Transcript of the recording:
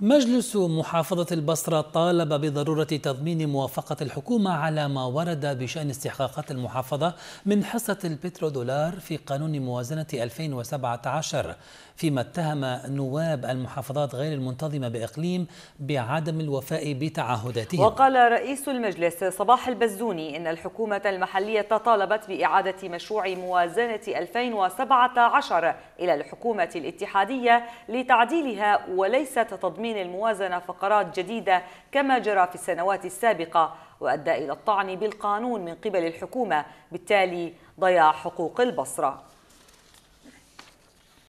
مجلس محافظة البصرة طالب بضرورة تضمين موافقة الحكومة على ما ورد بشأن استحقاقات المحافظة من حصة البترودولار في قانون موازنة 2017 فيما اتهم نواب المحافظات غير المنتظمة بإقليم بعدم الوفاء بتعهداتهم وقال رئيس المجلس صباح البزوني إن الحكومة المحلية طالبت بإعادة مشروع موازنة 2017 إلى الحكومة الاتحادية لتعديلها وليس تضمين تضمين الموازنة فقرات جديدة كما جرى في السنوات السابقة وأدى إلى الطعن بالقانون من قبل الحكومة بالتالي ضياع حقوق البصرة